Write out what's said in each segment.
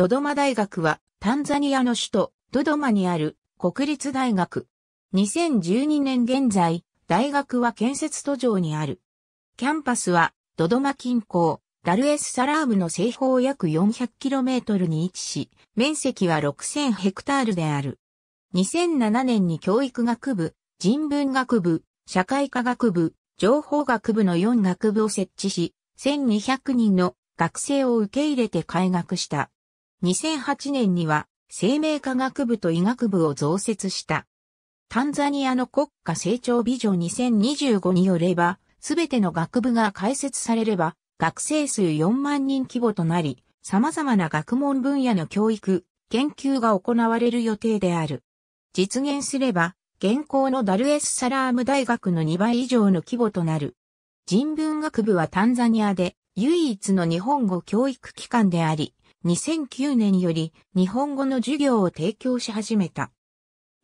ドドマ大学はタンザニアの首都ドドマにある国立大学。2012年現在、大学は建設途上にある。キャンパスはドドマ近郊、ダルエスサラームの西方約 400km に位置し、面積は6000ヘクタールである。2007年に教育学部、人文学部、社会科学部、情報学部の4学部を設置し、1200人の学生を受け入れて開学した。2008年には生命科学部と医学部を増設した。タンザニアの国家成長ビジョン2025によれば、すべての学部が開設されれば、学生数4万人規模となり、様々な学問分野の教育、研究が行われる予定である。実現すれば、現行のダルエスサラーム大学の2倍以上の規模となる。人文学部はタンザニアで唯一の日本語教育機関であり、2009年より日本語の授業を提供し始めた。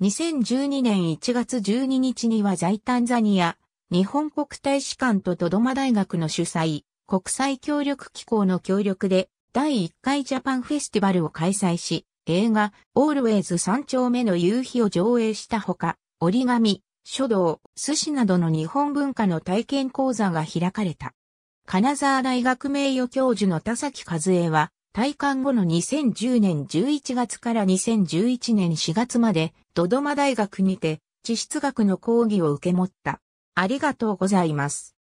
2012年1月12日には在タンザニア、日本国大使館とドドマ大学の主催、国際協力機構の協力で、第1回ジャパンフェスティバルを開催し、映画、オールウェイズ3丁目の夕日を上映したほか、折り紙、書道、寿司などの日本文化の体験講座が開かれた。金沢大学名誉教授の田崎和恵は、退官後の2010年11月から2011年4月まで、ドドマ大学にて、地質学の講義を受け持った。ありがとうございます。